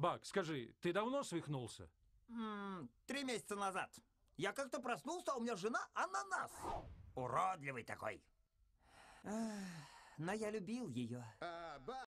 Бак, скажи, ты давно свихнулся? М -м, три месяца назад. Я как-то проснулся, а у меня жена ананас. Уродливый такой. Но я любил ее. А